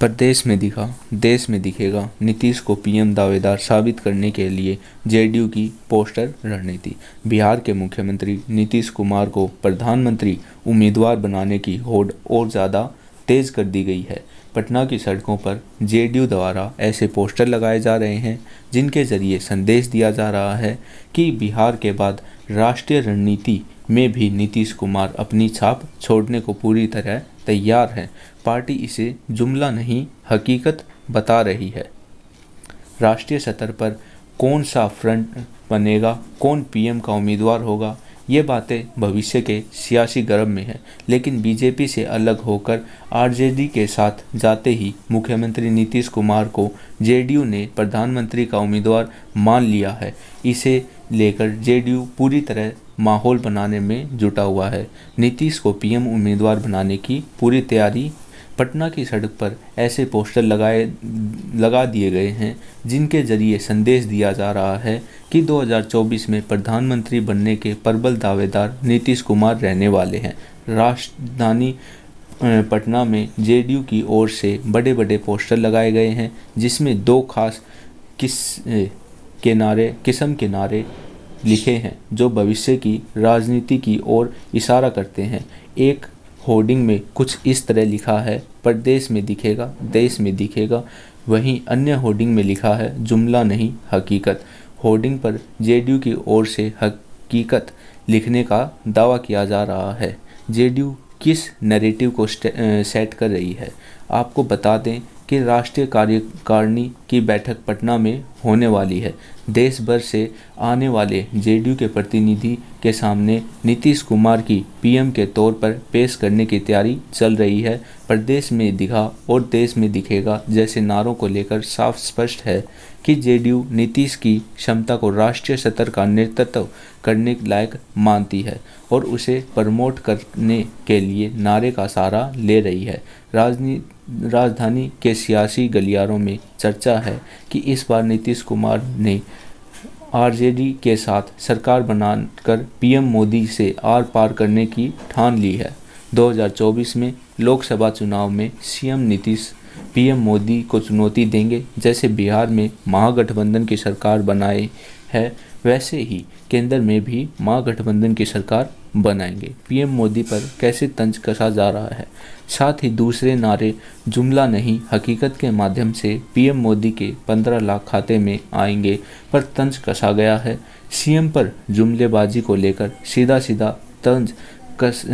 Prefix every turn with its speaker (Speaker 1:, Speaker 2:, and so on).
Speaker 1: प्रदेश में दिखा देश में दिखेगा नीतीश को पीएम दावेदार साबित करने के लिए जेडीयू की पोस्टर रणनीति बिहार के मुख्यमंत्री नीतीश कुमार को प्रधानमंत्री उम्मीदवार बनाने की होड़ और ज़्यादा तेज़ कर दी गई है पटना की सड़कों पर जेडीयू द्वारा ऐसे पोस्टर लगाए जा रहे हैं जिनके ज़रिए संदेश दिया जा रहा है कि बिहार के बाद राष्ट्रीय रणनीति में भी नीतीश कुमार अपनी छाप छोड़ने को पूरी तरह तैयार है पार्टी इसे जुमला नहीं हकीकत बता रही है राष्ट्रीय स्तर पर कौन सा फ्रंट बनेगा कौन पीएम का उम्मीदवार होगा ये बातें भविष्य के सियासी गर्भ में है लेकिन बीजेपी से अलग होकर आरजेडी के साथ जाते ही मुख्यमंत्री नीतीश कुमार को जेडीयू ने प्रधानमंत्री का उम्मीदवार मान लिया है इसे लेकर जेडीयू पूरी तरह माहौल बनाने में जुटा हुआ है नीतीश को पीएम उम्मीदवार बनाने की पूरी तैयारी पटना की सड़क पर ऐसे पोस्टर लगाए लगा दिए गए हैं जिनके जरिए संदेश दिया जा रहा है कि 2024 में प्रधानमंत्री बनने के प्रबल दावेदार नीतीश कुमार रहने वाले हैं राजधानी पटना में जेडीयू की ओर से बड़े बड़े पोस्टर लगाए गए हैं जिसमें दो खास किस के नारे किस्म के नारे लिखे हैं जो भविष्य की राजनीति की ओर इशारा करते हैं एक होर्डिंग में कुछ इस तरह लिखा है प्रदेश में दिखेगा देश में दिखेगा वहीं अन्य होर्डिंग में लिखा है जुमला नहीं हकीकत होर्डिंग पर जेडीयू की ओर से हकीकत लिखने का दावा किया जा रहा है जेडीयू किस नैरेटिव को सेट कर रही है आपको बता दें कि राष्ट्रीय कार्यकारिणी की बैठक पटना में होने वाली है देश भर से आने वाले जेडीयू के प्रतिनिधि के सामने नीतीश कुमार की पीएम के तौर पर पेश करने की तैयारी चल रही है प्रदेश में दिखा और देश में दिखेगा जैसे नारों को लेकर साफ स्पष्ट है कि जेडीयू नीतीश की क्षमता को राष्ट्रीय स्तर का नेतृत्व करने लायक मानती है और उसे प्रमोट करने के लिए नारे का सहारा ले रही है राजनीति राजधानी के सियासी गलियारों में चर्चा है कि इस बार नीतीश कुमार ने आरजेडी के साथ सरकार बनाकर पीएम मोदी से आर पार करने की ठान ली है 2024 में लोकसभा चुनाव में सीएम नीतीश पीएम मोदी को चुनौती देंगे जैसे बिहार में महागठबंधन की सरकार बनाए है वैसे ही केंद्र में भी महागठबंधन की सरकार बनाएंगे पीएम मोदी पर कैसे तंज कसा जा रहा है साथ ही दूसरे नारे जुमला नहीं हकीकत के माध्यम से पीएम मोदी के 15 लाख खाते में आएंगे पर तंज कसा गया है सीएम पर जुमलेबाजी को लेकर सीधा सीधा तंज कस